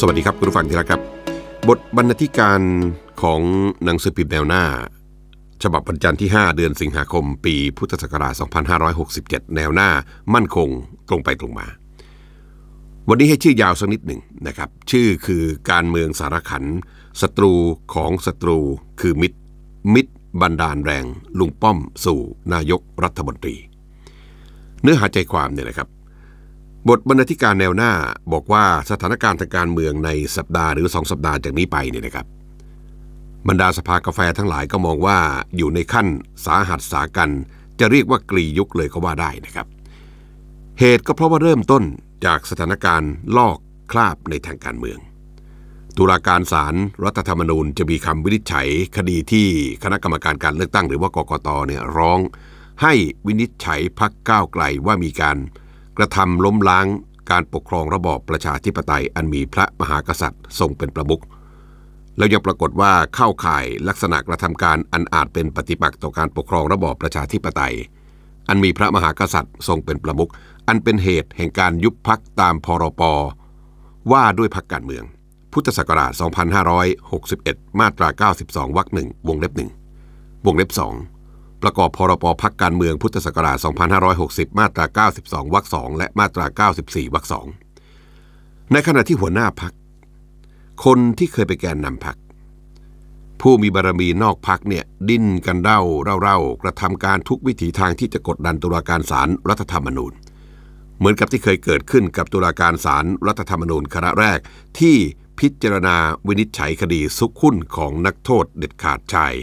สวัสดีครับคุณผู้ฟังที่รักครับ บทบรรณาธิการของหนังสือพิมพ์แนวหน้า ฉบับวันจันทร์ที่ 5 เดือนสิงหาคมปีพุทธศักราช 2567 แนวหน้ามั่นคงตรงไปตรงมา วันนี้ให้ชื่อยาวสักนิดหนึ่งนะครับ ชื่อคือการเมืองสารขันศัตรูของศัตรูคือมิตร มิตรบันดาลแรงลุงป้อมสู่นายกรัฐมนตรี เนื้อหาใจความเนี่ยนะครับบทบรรณาธิการแนวหน้าบอกว่าสถานการณ์ทางการเมืองในสัปดาห์หรือสองสัปดาห์จากนี้ไปเนี่ยนะครับ บรรดาสภากาแฟทั้งหลายก็มองว่าอยู่ในขั้นสาหัสสากัน จะเรียกว่ากรียุคเลยก็ว่าได้นะครับ เหตุก็เพราะว่าเริ่มต้นจากสถานการณ์ลอกคราบในทางการเมือง ตุลาการศาลรรัฐธรรมนูญจะมีคำวินิจฉัยคดีที่คณะกรรมการการเลือกตั้งหรือว่ากกตเนี่ยร้อง ให้วินิจฉัยพักก้าวไกลว่ามีการกระทำล้มล้างการปกครองระบอบประชาธิปไตย อันมีพระมหากษัตริย์ทรงเป็นประมุขแล้วยังปรากฏว่าเข้าข่ายลักษณะกระทำการอันอาจเป็นปฏิปักษ์ต่อการปกครองระบอบประชาธิปไตย อันมีพระมหากษัตริย์ทรงเป็นประมุขอันเป็นเหตุแห่งการยุบพักตามพรปว่าด้วยพักการเมืองพุทธศักราช 2561 มาตรา 92 วรรคหนึ่ง วงเล็บหนึ่ง วงเล็บสองประกอบพรบพักการเมืองพุทธศักราช 2560 มาตรา92วรรคสองและมาตรา94วรรคสองในขณะที่หัวหน้าพัก คนที่เคยไปแกนนำพัก ผู้มีบารรมีนอกพักเนี่ยดิ้นกันเร่าเร่ากระทำการทุกวิถีทางที่จะกดดันตุลาการศาลรรัฐธรรมนูญ เหมือนกับที่เคยเกิดขึ้นกับตุลาการศาลรรัฐธรรมนูญคณะแรกที่พิจารณาวินิจฉัยคดีซุกขุ้นของนักโทษเด็ดขาดชาย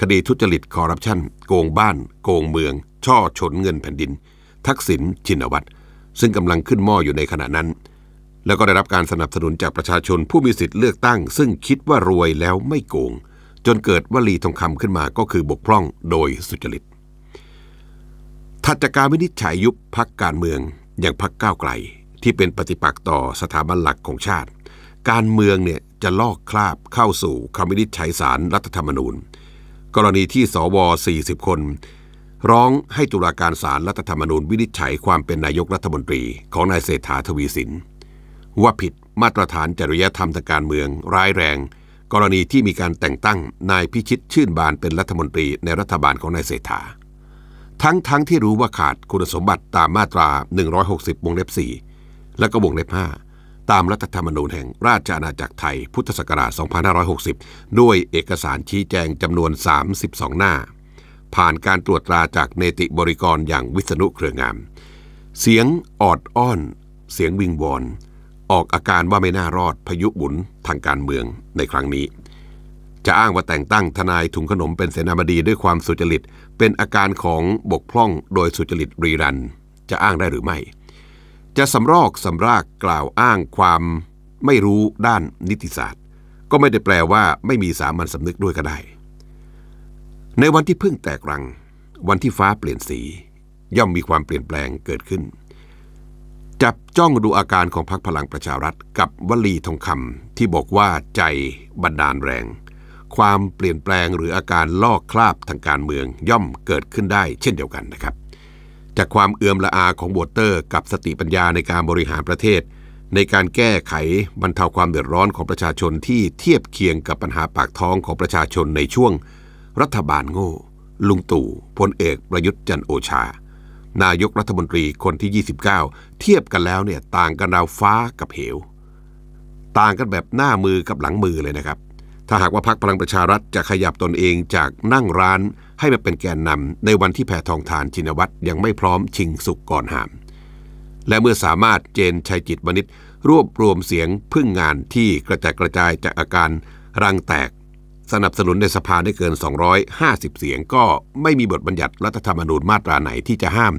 คดีทุจริตคอร์รัปชันโกงบ้าน โกงเมือง ช่อฉนเงินแผ่นดิน ทักษิณชินวัตรซึ่งกำลังขึ้นหม้ออยู่ในขณะนั้น แล้วก็ได้รับการสนับสนุนจากประชาชนผู้มีสิทธิ์เลือกตั้ง ซึ่งคิดว่ารวยแล้วไม่โกง จนเกิดวลีทองคำขึ้นมาก็คือบกพร่องโดยสุจริตถัดจากการวินิจฉัยยุบพักการเมืองอย่างพักก้าวไกล ที่เป็นปฏิปักษ์ต่อสถาบันหลักของชาติ การเมืองเนี่ยจะลอกคราบเข้าสู่คำวินิจฉัยสารรัฐธรรมนูญกรณีที่สว40คน ร้องให้ตุลาการศาลรรัฐธรรมนูญวินิจฉัยความเป็นนายกรัฐมนตรีของนายเศรษฐาทวีสิน ว่าผิดมาตรฐานจริยธรรมทางการเมืองร้ายแรง กรณีที่มีการแต่งตั้งนายพิชิตชื่นบานเป็นรัฐมนตรีในรัฐบาลของนายเศรษฐาทั้งทั้งที่รู้ว่าขาดคุณสมบัติตามมาตรา 160วงเล็บ4และก็วงเล็บ5ตามรัฐธรรมนูญแห่งราชอาณาจักรไทยพุทธศักราช 2560 ด้วยเอกสารชี้แจงจำนวน 32 หน้า ผ่านการตรวจตราจากเนติบริกรอย่างวิษณุเครืองาม เสียงออดอ้อน เสียงวิงวอน ออกอาการว่าไม่น่ารอดพยุบุญทางการเมืองในครั้งนี้ จะอ้างว่าแต่งตั้งทนายถุงขนมเป็นเสนาบดีด้วยความสุจริต เป็นอาการของบกพร่องโดยสุจริตรีรัน จะอ้างได้หรือไม่จะสำรอกสำรากกล่าวอ้างความ ไม่รู้ด้านนิติศาสตร์ ก็ไม่ได้แปลว่าไม่มีสามัญสำนึกด้วยก็ได้ ในวันที่พึ่งแตกรัง วันที่ฟ้าเปลี่ยนสี ย่อมมีความเปลี่ยนแปลงเกิดขึ้น จับจ้องดูอาการของพรรคพลังประชารัฐ กับวลีทองคำที่บอกว่า ใจบันดาลแรง ความเปลี่ยนแปลง หรืออาการลอกคราบทางการเมืองย่อมเกิดขึ้นได้ เช่นเดียวกันนะครับจากความเอื่อมละอาของโบเตอร์ กับสติปัญญาในการบริหารประเทศ ในการแก้ไขบรรเทาความเดือดร้อนของประชาชนที่เทียบเคียงกับปัญหาปากท้องของประชาชนในช่วง รัฐบาลโง่ลุงตู่พลเอกประยุทธ์จันโอชา นายกรัฐมนตรีคนที่ 29 เทียบกันแล้วเนี่ยต่างกันราวฟ้ากับเหวต่างกันแบบหน้ามือกับหลังมือเลยนะครับถ้าหากว่าพักพลังประชารัฐจะขยับตนเองจากนั่งร้าน ให้มาเป็นแกนนำในวันที่แพทองทานชินวัตรยังไม่พร้อมชิงสุกก่อนหามและเมื่อสามารถเจนชัยจิตวณิชรวบรวมเสียงพึ่งงานที่กระจายกระจายจากอาการรังแตก สนับสนุนในสภาได้เกิน 250 เสียง ก็ไม่มีบทบัญญัติรัฐธรรมนูญมาตราไหนที่จะห้าม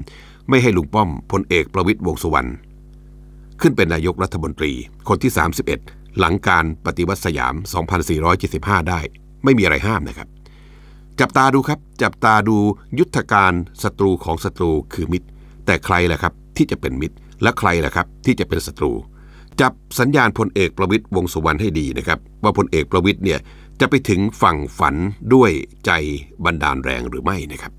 ไม่ให้ลุงป้อมพลเอกประวิตยวงสุวรรณขึ้นเป็นนายกรัฐมนตรีคนที่ 31หลังการปฏิวัติสยาม 2475 ได้ไม่มีอะไรห้ามนะครับ จับตาดูครับ จับตาดูยุทธการศัตรูของศัตรูคือมิตร แต่ใครแหละครับที่จะเป็นมิตรและใครแหละครับ ที่จะเป็นศัตรู จับสัญญาณพลเอกประวิตยวงสุวรรณให้ดีนะครับ ว่าพลเอกประวิตยเนี่ยจะไปถึงฝั่งฝันด้วยใจบันดาลแรงหรือไม่นะครับ